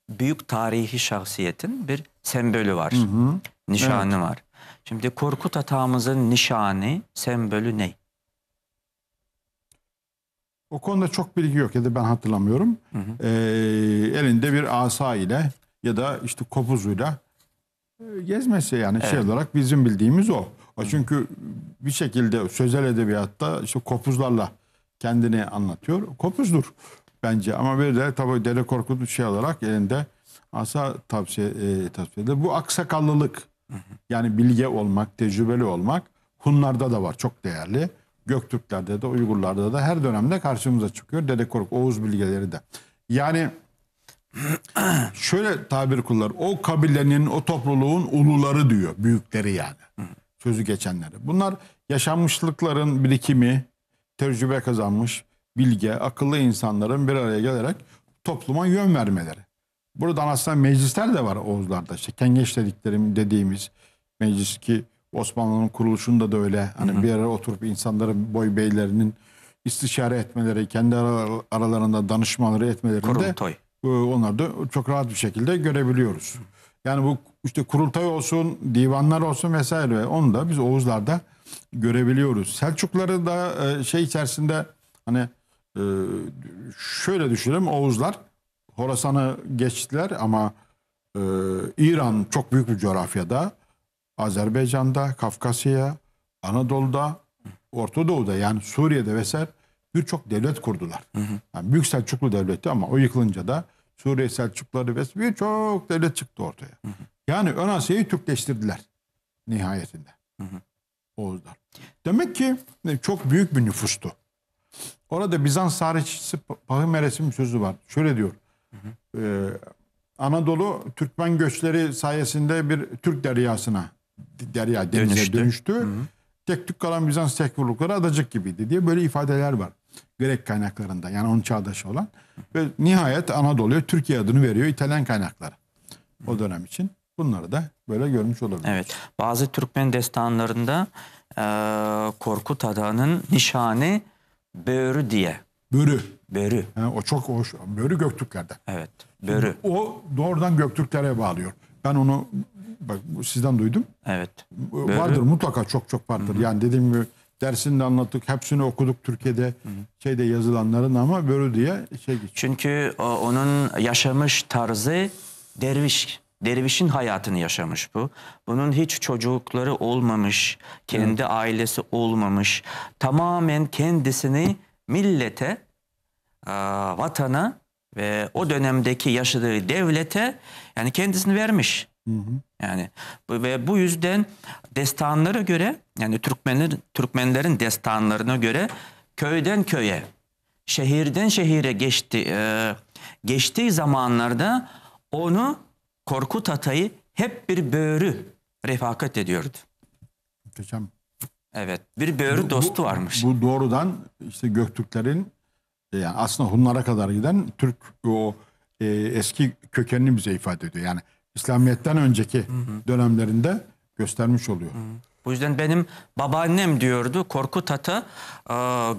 büyük tarihi şahsiyetin bir sembolü var. Hı hı. Nişanı evet. var. Şimdi Korkut Atağımızın nişanı, sembolü ne? O konuda çok bilgi yok ya da ben hatırlamıyorum. Hı hı. Ee, elinde bir asa ile ya da işte kopuzuyla Gezmesi yani şey evet. şey olarak bizim bildiğimiz o. o. Çünkü bir şekilde sözel edebiyatta işte kopuzlarla kendini anlatıyor. Kopuzdur bence ama bir de tabii Dere Korkut'un şey olarak elinde asa tavsiye, e, tavsiye edilir. Bu aksakallılık yani bilge olmak, tecrübeli olmak Hunlarda da var çok değerli. Göktürklerde de Uygurlarda da her dönemde karşımıza çıkıyor. Dede Korkut, Oğuz bilgeleri de. Yani şöyle tabir kullar. O kabilenin, o topluluğun uluları diyor. Büyükleri yani. Sözü geçenleri. Bunlar yaşanmışlıkların birikimi, tecrübe kazanmış, bilge, akıllı insanların bir araya gelerek topluma yön vermeleri. burada aslında meclisler de var Oğuzlarda. İşte kengeç dediklerim dediğimiz meclis ki Osmanlı'nın kuruluşunda da öyle. Hani hı hı. bir araya oturup insanların boy beylerinin istişare etmeleri, kendi aralarında danışmaları etmelerinde Kurultoy. Ee, onları da çok rahat bir şekilde görebiliyoruz. Yani bu işte kurultay olsun, divanlar olsun vesaire onu da biz Oğuzlar'da görebiliyoruz. Selçukları da e, şey içerisinde hani e, şöyle düşünelim Oğuzlar Horasan'ı geçtiler ama e, İran çok büyük bir coğrafyada, Azerbaycan'da, Kafkasya, Anadolu'da, Orta Doğu'da yani Suriye'de vesaire birçok devlet kurdular. Hı hı. Yani Büyük Selçuklu Devleti ama o yıkılınca da Suriye Selçukları ve birçok devlet çıktı ortaya. Hı hı. Yani Ön Asya'yı Türkleştirdiler nihayetinde. Hı hı. Oğuzlar. Demek ki e, çok büyük bir nüfustu. Orada Bizans tarihçisi Meresim sözü var. Şöyle diyor. Hı hı. E, Anadolu Türkmen göçleri sayesinde bir Türk deryasına derya denize dönüştü. dönüştü. Hı hı. Tek tük kalan Bizans tekfurlukları adacık gibiydi diye böyle ifadeler var. Grek kaynaklarında yani onun çağdaşı olan ve nihayet Anadolu'ya Türkiye adını veriyor İtalyan kaynakları o dönem için. Bunları da böyle görmüş olabilir. Evet bazı Türkmen destanlarında e, Korkut Adan'ın nişanı Börü diye. Börü. Börü. Ha, o çok hoş. Börü göktürklerde. Evet. Börü. Şimdi o doğrudan Göktürklere bağlıyor. Ben onu bak sizden duydum. Evet. Börü. Vardır mutlaka çok çok vardır. Hı-hı. Yani dediğim gibi dersinde anlattık. Hepsini okuduk Türkiye'de şeyde yazılanların ama böyle diye şey geçiyor. Çünkü o, e, onun yaşamış tarzı derviş. Dervişin hayatını yaşamış bu. Bunun hiç çocukları olmamış, kendi ailesi olmamış. Tamamen kendisini millete, e, vatana ve o dönemdeki yaşadığı devlete yani kendisini vermiş. Hı hı. Yani ve bu yüzden destanlara göre yani Türkmenlerin Türkmenlerin destanlarına göre köyden köye, şehirden şehire geçti e, geçtiği zamanlarda onu Korkut Atay'ı hep bir böğrü refakat ediyordu. Muhteşem. Evet, bir böğrü bu, dostu varmış. Bu doğrudan işte Göktürklerin e, yani aslında Hunlara kadar giden Türk o e, eski kökenini bize ifade ediyor. Yani İslamiyet'ten önceki hı hı. dönemlerinde göstermiş oluyor. Hı. Bu yüzden benim babaannem diyordu Korkut Ata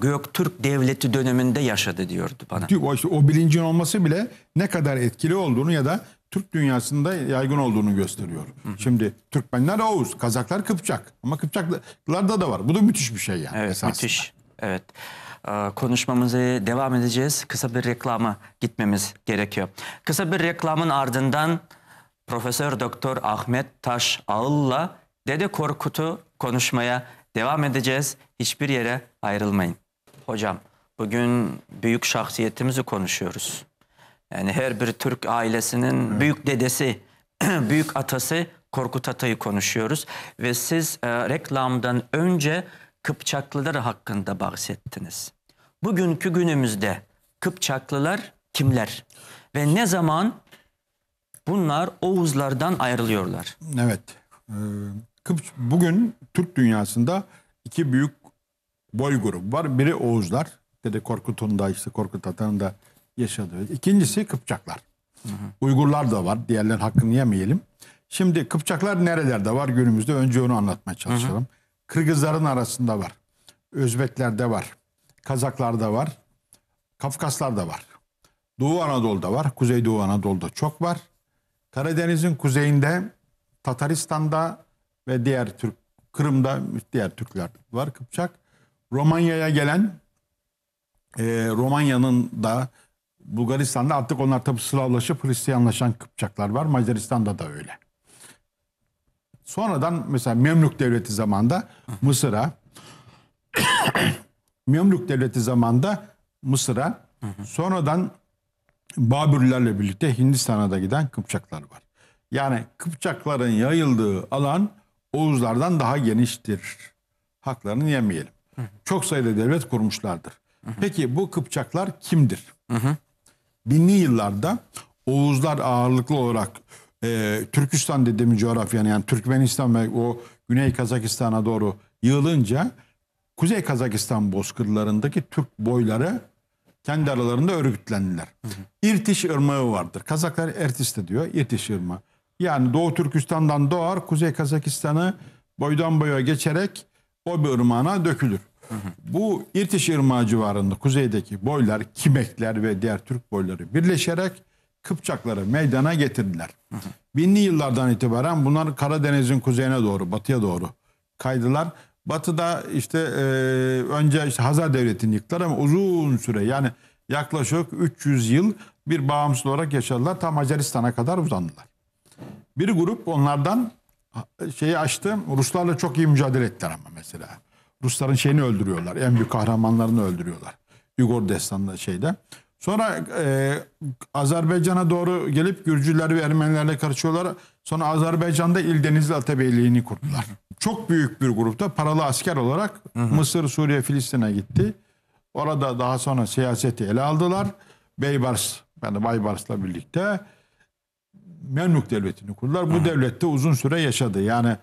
Göktürk Devleti döneminde yaşadı diyordu bana. O, işte, o bilincin olması bile ne kadar etkili olduğunu ya da Türk dünyasında yaygın olduğunu gösteriyor. Hı hı. Şimdi Türkmenler Oğuz, Kazaklar Kıpçak ama Kıpçaklarda da var. Bu da müthiş bir şey yani. Evet esasında. müthiş. Evet konuşmamızı devam edeceğiz. Kısa bir reklama gitmemiz gerekiyor. Kısa bir reklamın ardından Profesör Doktor Ahmet Taş Ağıl'la Dede Korkut'u konuşmaya devam edeceğiz. Hiçbir yere ayrılmayın. Hocam bugün büyük şahsiyetimizi konuşuyoruz. Yani her bir Türk ailesinin büyük dedesi, büyük atası Korkut Atay'ı konuşuyoruz. Ve siz e, reklamdan önce Kıpçaklılar hakkında bahsettiniz. Bugünkü günümüzde Kıpçaklılar kimler? Ve ne zaman Bunlar Oğuzlardan ayrılıyorlar. Evet. Ee, Kıbrıs bugün Türk dünyasında iki büyük boy grup var. Biri Oğuzlar, dede Korkut'un da işte Korkut Atan'ın da yaşadığı. İkincisi Kıpçaklar. Hı hı. Uygurlar da var. Diğerlerin hakkını yemeyelim. Şimdi Kıpçaklar nerelerde var günümüzde? Önce onu anlatmaya çalışalım. Hı hı. Kırgızların arasında var. Özbekler'de var. Kazaklar'da var. Kafkaslar da var. Doğu Anadolu'da var. Kuzey Doğu Anadolu'da çok var. Karadeniz'in kuzeyinde Tataristan'da ve diğer Türk Kırım'da diğer Türkler var Kıpçak. Romanya'ya gelen e, Romanya'nın da Bulgaristan'da artık onlar tabi Slavlaşıp Hristiyanlaşan Kıpçaklar var. Macaristan'da da öyle. Sonradan mesela Memlük Devleti zamanında Mısır'a Memlük Devleti zamanında Mısır'a sonradan Babürlerle birlikte Hindistan'a da giden Kıpçaklar var. Yani Kıpçakların yayıldığı alan Oğuzlardan daha geniştir. Haklarını yemeyelim. Hı hı. Çok sayıda devlet kurmuşlardır. Hı hı. Peki bu Kıpçaklar kimdir? Hı hı. Binli yıllarda Oğuzlar ağırlıklı olarak e, Türkistan dediğimiz coğrafyanın yani Türkmenistan ve o Güney Kazakistan'a doğru yığılınca Kuzey Kazakistan bozkırlarındaki Türk boyları kendi aralarında örgütlendiler. Hı hı. İrtiş ırmağı vardır. Kazaklar Ertiste diyor. İrtiş Irmağı. Yani Doğu Türkistan'dan doğar, Kuzey Kazakistan'ı boydan boya geçerek o bir ırmağına dökülür. Hı hı. Bu İrtiş Irmağı civarında kuzeydeki boylar, Kimekler ve diğer Türk boyları birleşerek Kıpçakları meydana getirdiler. Hı hı. Binli yıllardan itibaren bunlar Karadeniz'in kuzeyine doğru, batıya doğru kaydılar. Batı'da işte e, önce işte Hazar Devleti'ni yıktılar ama uzun süre yani yaklaşık 300 yıl bir bağımsız olarak yaşadılar. Tam Macaristan'a kadar uzandılar. Bir grup onlardan şeyi açtı. Ruslarla çok iyi mücadele ettiler ama mesela. Rusların şeyini öldürüyorlar. En büyük kahramanlarını öldürüyorlar. Igor Destan'da şeyde. Sonra e, Azerbaycan'a doğru gelip Gürcüler ve Ermenilerle karışıyorlar. Sonra Azerbaycan'da İl Denizli Atabeyliğini kurdular çok büyük bir grupta paralı asker olarak hı hı. Mısır, Suriye, Filistin'e gitti. Orada daha sonra siyaseti ele aldılar. Beybars, yani Baybars'la birlikte Memlük Devleti'ni kurdular. Bu hı hı. devlette uzun süre yaşadı. Yani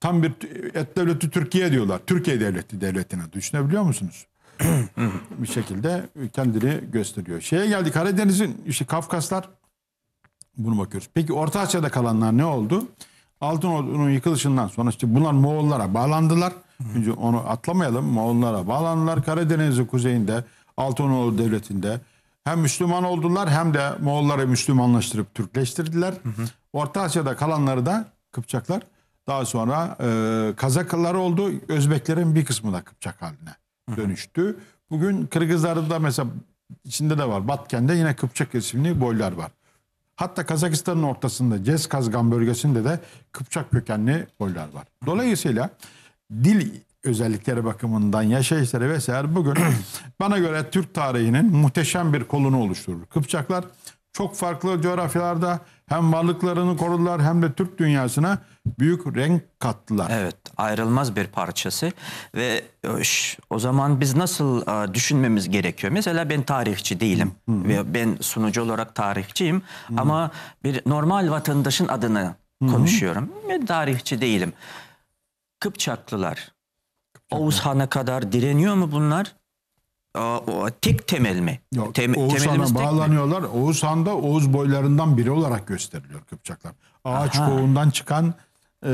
tam bir et devleti Türkiye diyorlar. Türkiye devleti devletine düşünebiliyor musunuz? bir şekilde kendini gösteriyor. Şeye geldik Karadeniz'in işte Kafkaslar bunu bakıyoruz. Peki Orta Asya'da kalanlar ne oldu? Altınordu'nun yıkılışından sonra işte bunlar Moğollara bağlandılar. Önce onu atlamayalım. Moğollara bağlandılar. Karadeniz'in kuzeyinde Altınordu Devleti'nde hem Müslüman oldular hem de Moğolları Müslümanlaştırıp Türkleştirdiler. Hı hı. Orta Asya'da kalanları da Kıpçaklar. Daha sonra e, Kazaklar oldu. Özbeklerin bir kısmı da Kıpçak haline dönüştü. Hı hı. Bugün Kırgızlarda mesela içinde de var. Batken'de yine Kıpçak isimli boylar var. Hatta Kazakistan'ın ortasında Ceskazgan bölgesinde de Kıpçak kökenli Pollar var. Dolayısıyla dil özellikleri bakımından yaşayışları vesaire bugün bana göre Türk tarihinin muhteşem bir kolunu oluşturur. Kıpçaklar çok farklı coğrafyalarda hem varlıklarını korudular hem de Türk dünyasına büyük renk kattılar. Evet ayrılmaz bir parçası ve e, o zaman biz nasıl e, düşünmemiz gerekiyor? Mesela ben tarihçi değilim hmm. ve ben sunucu olarak tarihçiyim hmm. ama bir normal vatandaşın adını hmm. konuşuyorum. Ben tarihçi değilim. Kıpçaklılar, Kıpçaklı. Oğuz kadar direniyor mu bunlar? o, tek temel mi? Yok, Tem, Oğuzhan'a bağlanıyorlar. Mi? Oğuzhan'da Oğuz boylarından biri olarak gösteriliyor Kıpçaklar. Ağaç Aha. koğundan çıkan e,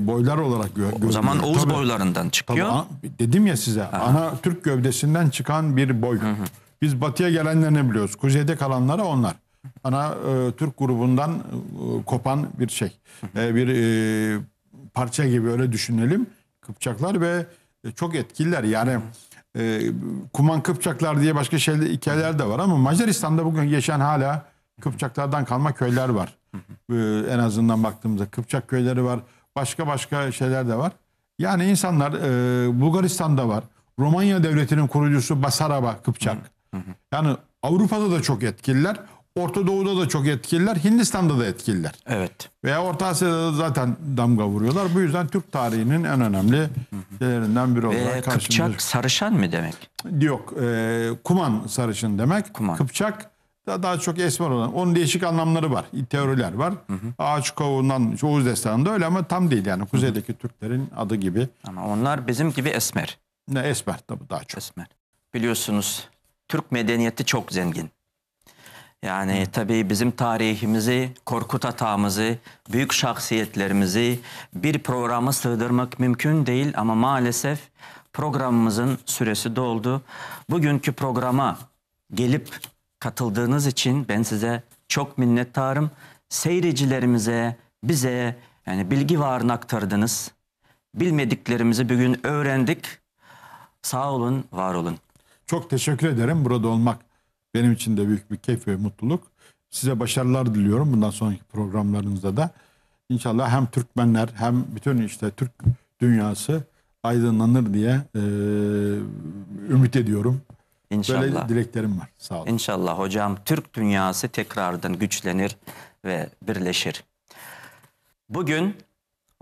boylar olarak gö görülüyor. O zaman Oğuz tabii, boylarından çıkıyor. Tabii, dedim ya size Aha. ana Türk gövdesinden çıkan bir boy. Hı hı. Biz batıya gelenlerini biliyoruz. Kuzeyde kalanları onlar. Ana e, Türk grubundan e, kopan bir şey. E, bir e, parça gibi öyle düşünelim. Kıpçaklar ve e, çok etkililer. Yani... Hı e, Kuman Kıpçaklar diye başka şeyler, hikayeler de var ama Macaristan'da bugün yaşayan hala Kıpçaklardan kalma köyler var. Ee, en azından baktığımızda Kıpçak köyleri var. Başka başka şeyler de var. Yani insanlar e, Bulgaristan'da var. Romanya devletinin kurucusu Basaraba Kıpçak. yani Avrupa'da da çok etkililer. Orta Doğu'da da çok etkililer. Hindistan'da da etkililer. Evet. Veya Orta Asya'da da zaten damga vuruyorlar. Bu yüzden Türk tarihinin en önemli şeylerinden biri olarak Ve Kıpçak sarışan mı demek? Yok. E, kuman sarışın demek. Kuman. Kıpçak daha, çok esmer olan. Onun değişik anlamları var. Teoriler var. Hı hı. Ağaç kovuğundan Oğuz Destanı'nda öyle ama tam değil yani. Kuzeydeki hı hı. Türklerin adı gibi. Ama onlar bizim gibi esmer. Ne esmer tabii daha çok. Esmer. Biliyorsunuz Türk medeniyeti çok zengin. Yani tabii bizim tarihimizi, Korkut Atağımızı, büyük şahsiyetlerimizi bir programa sığdırmak mümkün değil ama maalesef programımızın süresi doldu. Bugünkü programa gelip katıldığınız için ben size çok minnettarım. Seyircilerimize, bize yani bilgi varını aktardınız. Bilmediklerimizi bugün öğrendik. Sağ olun, var olun. Çok teşekkür ederim burada olmak benim için de büyük bir keyif ve mutluluk. Size başarılar diliyorum bundan sonraki programlarınızda da. İnşallah hem Türkmenler hem bütün işte Türk dünyası aydınlanır diye e, ümit ediyorum. İnşallah. Böyle dileklerim var. Sağ olun. İnşallah hocam Türk dünyası tekrardan güçlenir ve birleşir. Bugün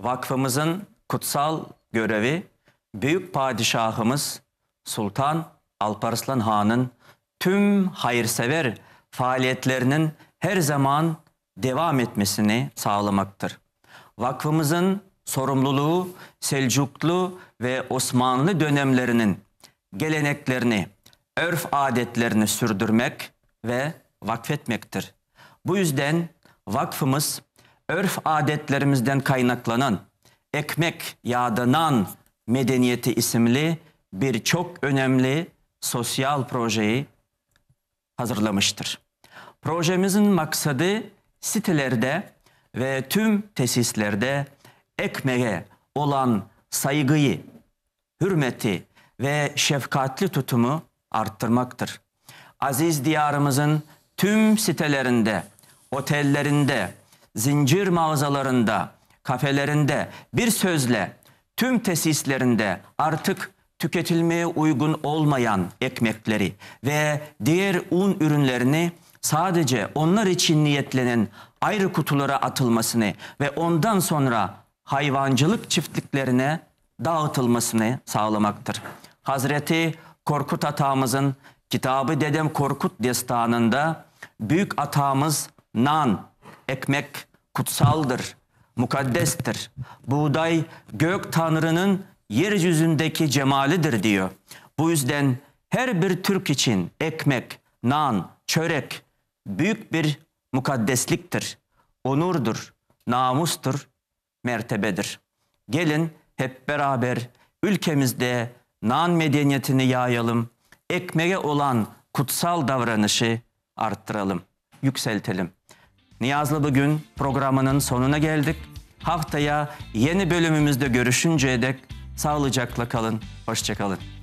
vakfımızın kutsal görevi Büyük Padişahımız Sultan Alparslan Han'ın tüm hayırsever faaliyetlerinin her zaman devam etmesini sağlamaktır. Vakfımızın sorumluluğu Selçuklu ve Osmanlı dönemlerinin geleneklerini, örf adetlerini sürdürmek ve vakfetmektir. Bu yüzden vakfımız örf adetlerimizden kaynaklanan ekmek yağdanan medeniyeti isimli birçok önemli sosyal projeyi hazırlamıştır. Projemizin maksadı sitelerde ve tüm tesislerde ekmeğe olan saygıyı, hürmeti ve şefkatli tutumu arttırmaktır. Aziz diyarımızın tüm sitelerinde, otellerinde, zincir mağazalarında, kafelerinde bir sözle tüm tesislerinde artık tüketilmeye uygun olmayan ekmekleri ve diğer un ürünlerini sadece onlar için niyetlenen ayrı kutulara atılmasını ve ondan sonra hayvancılık çiftliklerine dağıtılmasını sağlamaktır. Hazreti Korkut atamızın kitabı Dedem Korkut destanında büyük atamız nan, ekmek kutsaldır, mukaddestir. Buğday gök tanrının yeryüzündeki cemalidir diyor. Bu yüzden her bir Türk için ekmek, nan, çörek büyük bir mukaddesliktir, onurdur, namustur, mertebedir. Gelin hep beraber ülkemizde nan medeniyetini yayalım, ekmeğe olan kutsal davranışı arttıralım, yükseltelim. Niyazlı Bugün programının sonuna geldik. Haftaya yeni bölümümüzde görüşünceye dek Sağlıcakla kalın, hoşçakalın.